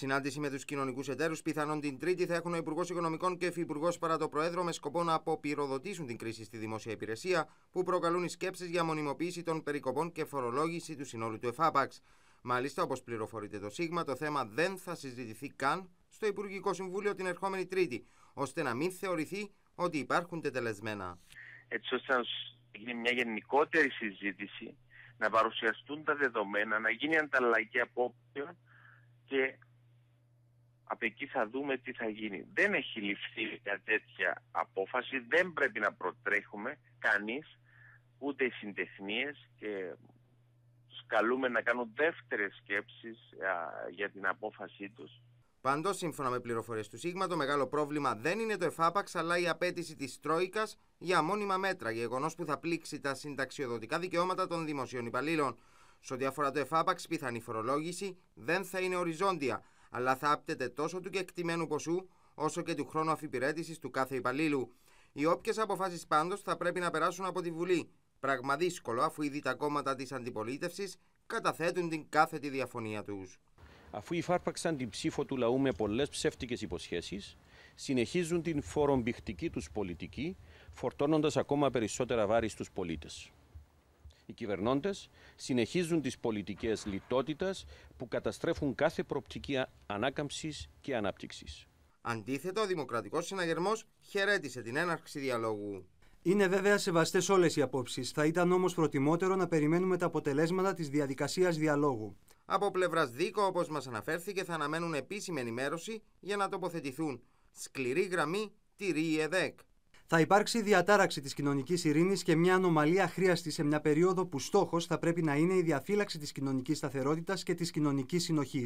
Συνάντηση με τους κοινωνικούς εταίρους, πιθανόν την Τρίτη, θα έχουν ο Υπουργός Οικονομικών και ο Υφυπουργός παρά το Προέδρο με σκοπό να αποπυροδοτήσουν την κρίση στη δημόσια υπηρεσία, που προκαλούν οι σκέψεις για μονιμοποίηση των περικοπών και φορολόγηση του συνόλου του ΕΦΑΠΑΞ. Μάλιστα, όπως πληροφορείται το ΣΥΓΜΑ, το θέμα δεν θα συζητηθεί καν στο Υπουργικό Συμβούλιο την ερχόμενη Τρίτη, ώστε να μην θεωρηθεί ότι υπάρχουν τετελεσμένα. Έτσι ώστε να γίνει μια γενικότερη συζήτηση, να παρουσιαστούν τα δεδομένα, να γίνει ανταλλαγή απόψεων και από εκεί θα δούμε τι θα γίνει. Δεν έχει ληφθεί μια τέτοια απόφαση, δεν πρέπει να προτρέχουμε κανείς, ούτε οι συντεχνίες και τους καλούμε να κάνουν δεύτερες σκέψεις για την απόφασή τους. Πάντως, σύμφωνα με πληροφορίες του ΣΥΓΜΑ, το μεγάλο πρόβλημα δεν είναι το εφάπαξ, αλλά η απέτηση της Τρόικας για μόνιμα μέτρα, γεγονός που θα πλήξει τα συνταξιοδοτικά δικαιώματα των δημοσίων υπαλλήλων. Σε ό,τι αφορά το εφάπαξ, πιθανή φορολόγηση δεν θα είναι οριζόντια, αλλά θα άπτεται τόσο του κεκτημένου ποσού όσο και του χρόνου αφιπηρέτησης του κάθε υπαλλήλου. Οι όποιες αποφάσεις πάντως θα πρέπει να περάσουν από τη Βουλή. Πράγμα δύσκολο, αφού ήδη τα κόμματα της αντιπολίτευσης καταθέτουν την κάθετη διαφωνία τους. Αφού υφάρπαξαν την ψήφο του λαού με πολλές ψεύτικες υποσχέσεις, συνεχίζουν την φορομπηχτική τους πολιτική, φορτώνοντας ακόμα περισσότερα βάρη στους πολίτες. Οι κυβερνώντες συνεχίζουν τις πολιτικές λιτότητας που καταστρέφουν κάθε προοπτική ανάκαμψης και ανάπτυξης. Αντίθετα, ο Δημοκρατικός Συναγερμός χαιρέτησε την έναρξη διαλόγου. Είναι βέβαια σεβαστές όλες οι απόψεις. Θα ήταν όμως προτιμότερο να περιμένουμε τα αποτελέσματα της διαδικασίας διαλόγου. Από πλευράς ΔΙΚΟ, όπως μας αναφέρθηκε, θα αναμένουν επίσημη ενημέρωση για να τοποθετηθούν. Σκληρή γραμμή τη ΡΙΕΔΕΚ θα υπάρξει διατάραξη της κοινωνικής ειρήνης και μια ανομαλία χρειαστή σε μια περίοδο που στόχος θα πρέπει να είναι η διαφύλαξη της κοινωνικής σταθερότητας και της κοινωνικής συνοχής.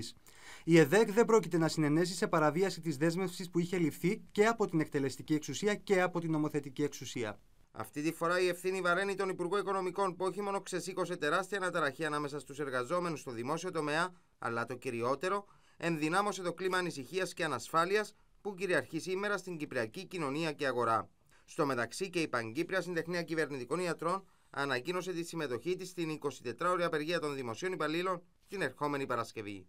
Η ΕΔΕΚ δεν πρόκειται να συνενέσει σε παραβίαση της δέσμευσης που είχε ληφθεί και από την εκτελεστική εξουσία και από την νομοθετική εξουσία. Αυτή τη φορά η ευθύνη βαραίνει τον Υπουργό Οικονομικών που όχι μόνο ξεσήκωσε τεράστια αναταραχή ανάμεσα στους εργαζόμενους στο δημόσιο τομέα, αλλά το κυριότερο, ενδυνάμωσε το κλίμα ανησυχίας και ανασφάλειας που κυριαρχεί σήμερα στην κυπριακή κοινωνία και αγορά. Στο μεταξύ και η Παγκύπρια Συντεχνία Κυβερνητικών Ιατρών ανακοίνωσε τη συμμετοχή της στην 24ωρη απεργία των δημοσίων υπαλλήλων την ερχόμενη Παρασκευή.